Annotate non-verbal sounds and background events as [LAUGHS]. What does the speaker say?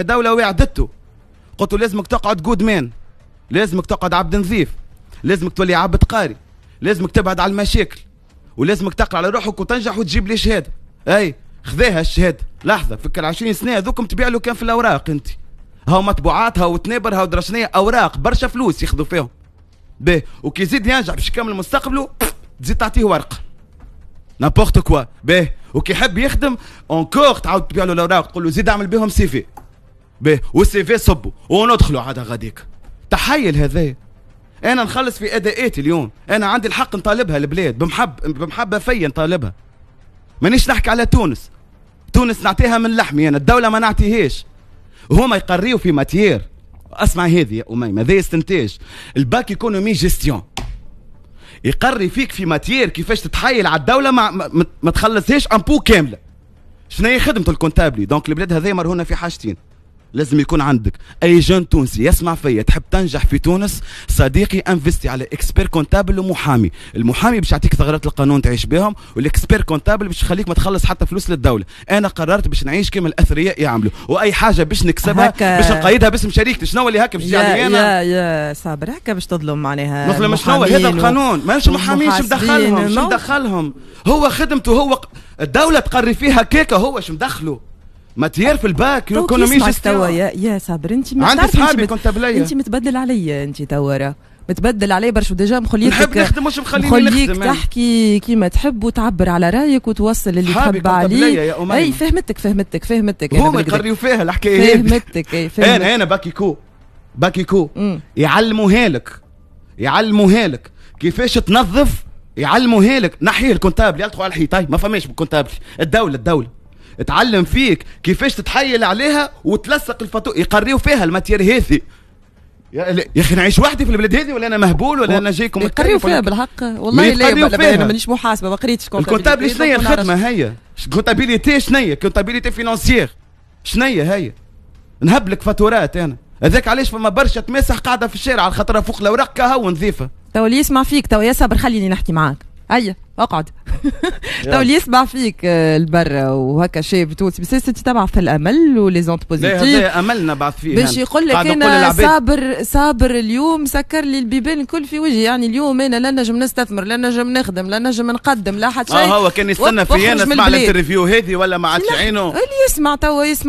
الدولة وعدته قلت له لازمك تقعد جود مان لازمك تقعد عبد نظيف لازمك تولي عبد قاري لازمك تبعد على المشاكل ولازمك تقرا على روحك وتنجح وتجيب لي شهاده اي خذاها الشهاده لحظه فكر 20 سنه هذوكم تبيع له كان في الاوراق انت هاو مطبوعات هاو تنابر هاو درشنية اوراق برشا فلوس ياخذوا فيهم به وكي يزيد ينجح باش يكمل مستقبله تزيد تعطيه ورقه نابورت كوا به وكي يحب يخدم اونكور تعاود تبيع له الاوراق تقول له زيد اعمل بهم سيفي باهي في صبوا وندخلوا عاد غاديك تحيل هذا انا نخلص في اداءاتي اليوم انا عندي الحق نطالبها البلاد بمحب بمحبه فيا نطالبها مانيش نحكي على تونس تونس نعطيها من لحمي انا الدوله ما نعطيهاش هما يقريوا في ماتيير اسمع هذه يا اميمه هذا استنتاج الباك ايكونومي جيستيون يقري فيك في ماتيير كيفاش تتحايل على الدوله ما, ما, ما تخلصهاش امبو كامله شنو هي خدمه الكونتابلي دونك البلاد هذه مرهونه في حاجتين لازم يكون عندك اي جون تونسي يسمع فيا تحب تنجح في تونس صديقي انفستي على اكسبير كونتابل ومحامي المحامي باش يعطيك ثغرات القانون تعيش بهم والاكسبير كونتابل باش يخليك ما تخلص حتى فلوس للدوله انا قررت باش نعيش كما الاثرياء يعملوا واي حاجه باش نكسبها هكا... باش نقيدها باسم شريكتي شنو اللي هكا باش يعني انا يا يا صابر هكا باش تظلم معناها نظلم شنو هذا القانون و... ماش محامين شو مدخلهم شو مدخلهم هو خدمته هو الدوله تقري فيها كيكه هو شو مدخله ما في الباك ايكونوميست توا يا, يا صابر انت عندي صحابي كنت بلايا انت متبدل عليا انت توا متبدل عليه برشا ديجا مخليك نحب نخدم مش مخليني نخدم تحكي كيما تحب وتعبر على رايك وتوصل اللي تحب عليه اي فهمتك فهمتك فهمتك هما يقريو فيها الحكايه فهمتك اي فهمتك انا انا باكي كو يعلموا هالك يعلموا هالك كيفاش تنظف يعلموها لك نحيه الكونتابلي ادخل على الحيط طيب، ما فماش بالكونتابل الدوله الدوله تعلم فيك كيفاش تتحيل عليها وتلصق الفاتو يقريو فيها الماتير هذي يا اخي نعيش وحدي في البلاد هذه ولا انا مهبول ولا انا جايكم يقريو فيها بالحق والله لا انا مانيش محاسبه ما قريتش الكونتابل شنو هي الخدمه هي كونتابيليتي شنو هي كونتابيليتي فينونسيير شنو هي هي نهبلك فاتورات انا هذاك علاش فما برشا تماسح قاعده في الشارع على خاطر فوق الاوراق كهو نظيفه تو اللي يسمع فيك تو يا خليني نحكي معاك هيا اقعد تو [LAUGHS] طيب، اللي يسمع فيك آه، البر وهكا شاب تونسي بس انت تبعث في الامل وليزونت بوزيتيف امل نبعث فيه باش يقول لك انا صابر صابر اليوم سكر لي البيبان الكل في وجهي يعني اليوم انا لا نجم نستثمر لا نجم نخدم لا نجم نقدم لا حتى آه، شيء اه هو كان يستنى في انا اسمع الانترفيو هذه ولا ما عادش عينه اللي يسمع توا يسمع